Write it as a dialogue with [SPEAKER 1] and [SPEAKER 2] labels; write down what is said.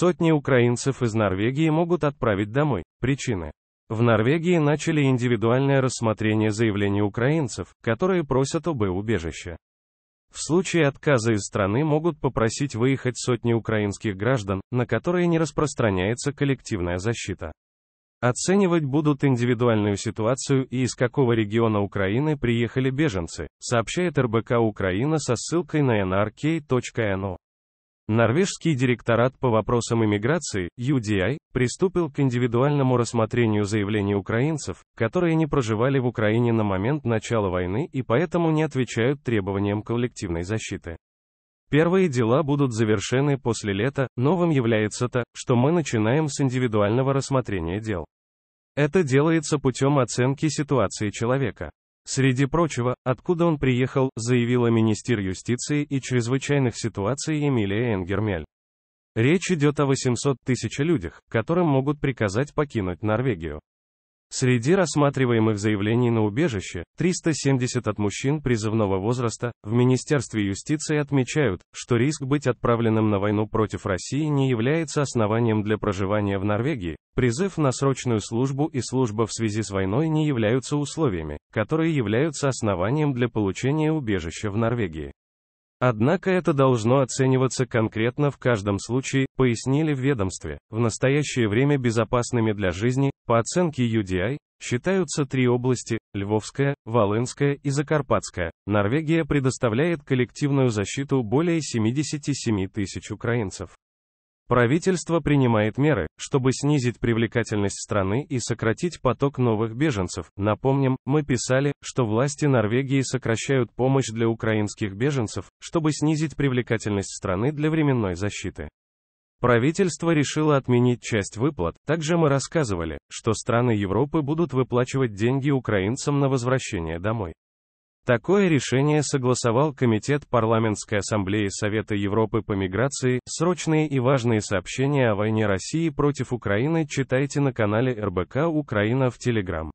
[SPEAKER 1] Сотни украинцев из Норвегии могут отправить домой. Причины. В Норвегии начали индивидуальное рассмотрение заявлений украинцев, которые просят об убежище. В случае отказа из страны могут попросить выехать сотни украинских граждан, на которые не распространяется коллективная защита. Оценивать будут индивидуальную ситуацию и из какого региона Украины приехали беженцы, сообщает РБК Украина со ссылкой на nrk.no. Норвежский директорат по вопросам иммиграции, UDI, приступил к индивидуальному рассмотрению заявлений украинцев, которые не проживали в Украине на момент начала войны и поэтому не отвечают требованиям коллективной защиты. Первые дела будут завершены после лета, новым является то, что мы начинаем с индивидуального рассмотрения дел. Это делается путем оценки ситуации человека. Среди прочего, откуда он приехал, заявила министр юстиции и чрезвычайных ситуаций Эмилия Энгермель. Речь идет о 800 тысяч людях, которым могут приказать покинуть Норвегию. Среди рассматриваемых заявлений на убежище, 370 от мужчин призывного возраста, в Министерстве юстиции отмечают, что риск быть отправленным на войну против России не является основанием для проживания в Норвегии, Призыв на срочную службу и служба в связи с войной не являются условиями, которые являются основанием для получения убежища в Норвегии. Однако это должно оцениваться конкретно в каждом случае, пояснили в ведомстве. В настоящее время безопасными для жизни, по оценке UDI, считаются три области – Львовская, Волынская и Закарпатская. Норвегия предоставляет коллективную защиту более 77 тысяч украинцев. Правительство принимает меры, чтобы снизить привлекательность страны и сократить поток новых беженцев. Напомним, мы писали, что власти Норвегии сокращают помощь для украинских беженцев, чтобы снизить привлекательность страны для временной защиты. Правительство решило отменить часть выплат. Также мы рассказывали, что страны Европы будут выплачивать деньги украинцам на возвращение домой. Такое решение согласовал Комитет Парламентской Ассамблеи Совета Европы по миграции. Срочные и важные сообщения о войне России против Украины читайте на канале РБК Украина в Телеграм.